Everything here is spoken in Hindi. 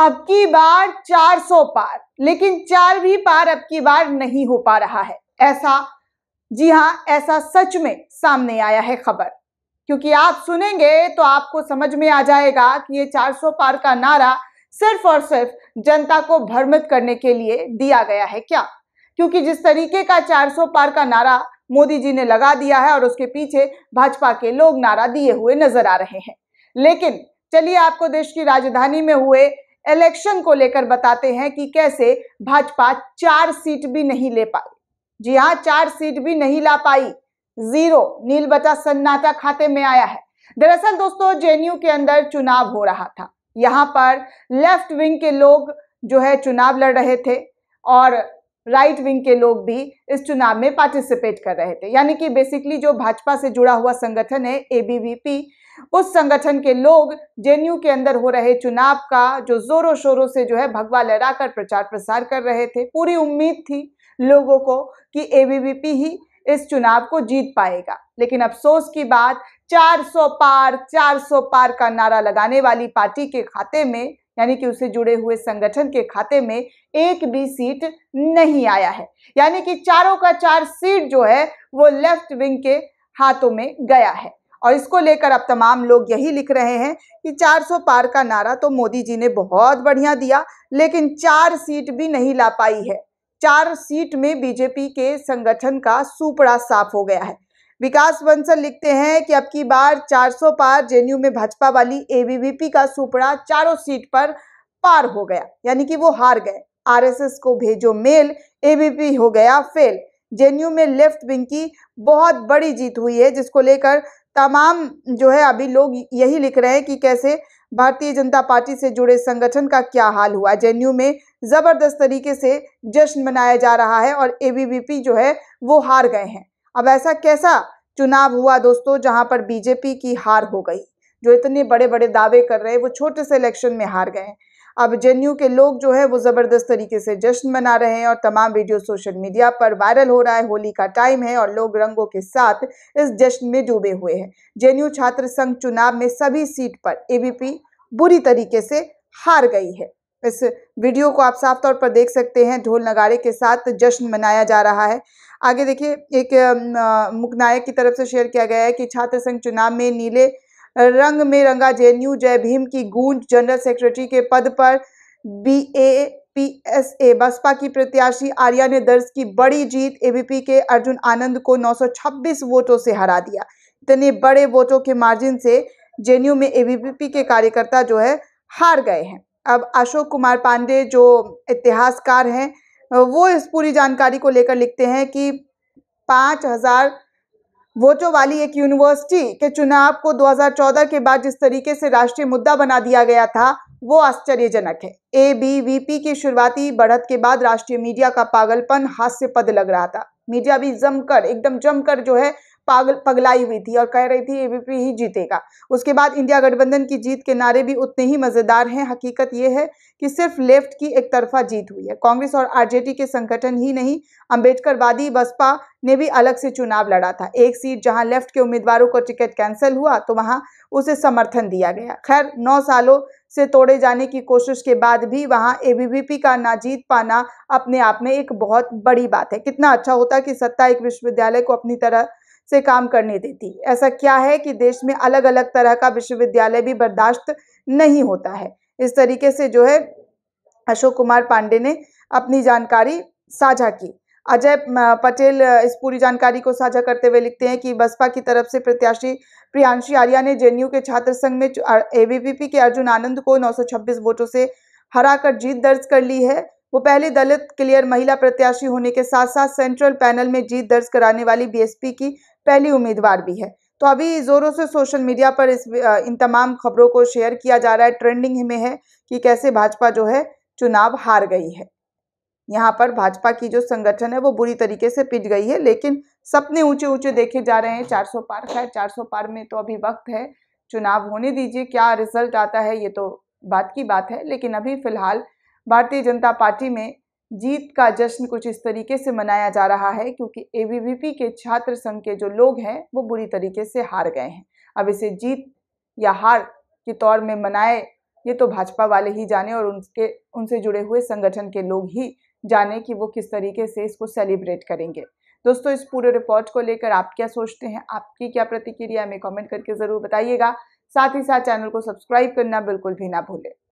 अब की बार 400 पार लेकिन चार भी पार अब की बार नहीं हो पा रहा है ऐसा जी हाँ ऐसा सच में सामने आया है खबर क्योंकि आप सुनेंगे तो आपको समझ में आ जाएगा कि ये 400 पार का नारा सिर्फ और सिर्फ जनता को भ्रमित करने के लिए दिया गया है क्या क्योंकि जिस तरीके का 400 पार का नारा मोदी जी ने लगा दिया है और उसके पीछे भाजपा के लोग नारा दिए हुए नजर आ रहे हैं लेकिन चलिए आपको देश की राजधानी में हुए इलेक्शन को लेकर बताते हैं कि कैसे भाजपा चार सीट भी नहीं ले पाई जी हाँ चार सीट भी नहीं ला पाई जीरो नील बचा सन्नाटा खाते में आया है दरअसल दोस्तों जेएनयू के अंदर चुनाव हो रहा था यहाँ पर लेफ्ट विंग के लोग जो है चुनाव लड़ रहे थे और राइट विंग के लोग भी इस चुनाव में पार्टिसिपेट कर रहे थे यानी कि बेसिकली जो भाजपा से जुड़ा हुआ संगठन है एबीवीपी उस संगठन के लोग जेएनयू के अंदर हो रहे चुनाव का जो जोरों शोरों से जो है भगवा लहराकर प्रचार प्रसार कर रहे थे पूरी उम्मीद थी लोगों को कि ए ही इस चुनाव को जीत पाएगा लेकिन अफसोस की बात 400 पार 400 पार का नारा लगाने वाली पार्टी के खाते में यानी कि उसे जुड़े हुए संगठन के खाते में एक भी सीट नहीं आया है यानी कि चारों का चार सीट जो है वो लेफ्ट विंग के हाथों में गया है और इसको लेकर अब तमाम लोग यही लिख रहे हैं कि 400 पार का नारा तो मोदी जी ने बहुत बढ़िया दिया लेकिन चार सीट भी नहीं ला पाई है चार सीट में बीजेपी के संगठन का सुपड़ा साफ हो गया है विकास बंसल लिखते हैं कि अब की बार 400 पार जेएनयू में भाजपा वाली एबीवीपी का सुपड़ा चारों सीट पर पार हो गया यानी कि वो हार गए आरएसएस को भेजो मेल एबीपी हो गया फेल जेएनयू में लेफ्ट विंग की बहुत बड़ी जीत हुई है जिसको लेकर तमाम जो है अभी लोग यही लिख रहे हैं कि कैसे भारतीय जनता पार्टी से जुड़े संगठन का क्या हाल हुआ जे में ज़बरदस्त तरीके से जश्न मनाया जा रहा है और ए जो है वो हार गए हैं अब ऐसा कैसा चुनाव हुआ दोस्तों जहां पर बीजेपी की हार हो गई जो इतने बड़े बड़े दावे कर रहे हैं वो छोटे से इलेक्शन में हार गए हैं अब जे के लोग जो है वो ज़बरदस्त तरीके से जश्न मना रहे हैं और तमाम वीडियो सोशल मीडिया पर वायरल हो रहा है होली का टाइम है और लोग रंगों के साथ इस जश्न में डूबे हुए हैं जे छात्र संघ चुनाव में सभी सीट पर ए बुरी तरीके से हार गई है इस वीडियो को आप साफ तौर पर देख सकते हैं ढोल नगाड़े के साथ जश्न मनाया जा रहा है आगे देखिए एक मुकनायक की तरफ से शेयर किया गया है कि छात्र संघ चुनाव में नीले रंग में रंगा जेएनयू जय भीम की गूंज जनरल सेक्रेटरी के पद पर B A P S A बसपा की प्रत्याशी आर्या ने दर्ज की बड़ी जीत एबीपी के अर्जुन आनंद को 926 वोटों से हरा दिया इतने बड़े वोटों के मार्जिन से जेएनयू में एबीपी के कार्यकर्ता जो है हार गए हैं अब अशोक कुमार पांडे जो इतिहासकार हैं वो इस पूरी जानकारी को लेकर लिखते हैं कि पाँच हज़ार वोटो वाली एक यूनिवर्सिटी के चुनाव को 2014 के बाद जिस तरीके से राष्ट्रीय मुद्दा बना दिया गया था वो आश्चर्यजनक है ए बी वी पी की शुरुआती बढ़त के बाद राष्ट्रीय मीडिया का पागलपन हास्यपद लग रहा था मीडिया भी जमकर एकदम जमकर जो है पागल पगलाई हुई थी और कह रही थी एबीपी ही जीतेगा उसके बाद इंडिया गठबंधन की जीत के नारे भी उतने ही मज़ेदार हैं हकीकत यह है कि सिर्फ लेफ्ट की एक तरफा जीत हुई है कांग्रेस और आरजेडी के संगठन ही नहीं वादी बसपा ने भी अलग से चुनाव लड़ा था एक सीट जहां लेफ्ट के उम्मीदवारों को टिकट कैंसिल हुआ तो वहां उसे समर्थन दिया गया खैर नौ सालों से तोड़े जाने की कोशिश के बाद भी वहां एबीवीपी का ना जीत पाना अपने आप में एक बहुत बड़ी बात है कितना अच्छा होता कि सत्ता एक विश्वविद्यालय को अपनी तरह से काम करने देती ऐसा क्या है कि देश में अलग अलग तरह का विश्वविद्यालय भी बर्दाश्त नहीं होता है इस तरीके से जो है अशोक कुमार पांडे ने अपनी जानकारी साझा की अजय पटेल इस पूरी जानकारी को साझा करते हुए लिखते हैं कि बसपा की तरफ से प्रत्याशी प्रियांशी आर्या ने जेएनयू के छात्र संघ में ए के अर्जुन आनंद को 926 वोटों से हराकर जीत दर्ज कर ली है वो पहली दलित क्लियर महिला प्रत्याशी होने के साथ साथ सेंट्रल पैनल में जीत दर्ज कराने वाली बीएसपी की पहली उम्मीदवार भी है तो अभी ज़ोरों से सोशल मीडिया पर इस इन तमाम खबरों को शेयर किया जा रहा है ट्रेंडिंग में है कि कैसे भाजपा जो है चुनाव हार गई है यहाँ पर भाजपा की जो संगठन है वो बुरी तरीके से पिट गई है लेकिन सपने ऊंचे ऊंचे देखे जा रहे हैं 400 पार का 400 पार में तो अभी वक्त है चुनाव होने दीजिए क्या रिजल्ट आता है ये तो बात की बात है लेकिन अभी फिलहाल भारतीय जनता पार्टी में जीत का जश्न कुछ इस तरीके से मनाया जा रहा है क्योंकि ए के छात्र संघ के जो लोग हैं वो बुरी तरीके से हार गए हैं अब इसे जीत या हार के तौर में मनाए ये तो भाजपा वाले ही जाने और उनके उनसे जुड़े हुए संगठन के लोग ही जाने कि वो किस तरीके से इसको सेलिब्रेट करेंगे दोस्तों इस पूरे रिपोर्ट को लेकर आप क्या सोचते हैं आपकी क्या प्रतिक्रिया हमें कमेंट करके ज़रूर बताइएगा साथ ही साथ चैनल को सब्सक्राइब करना बिल्कुल भी ना भूलें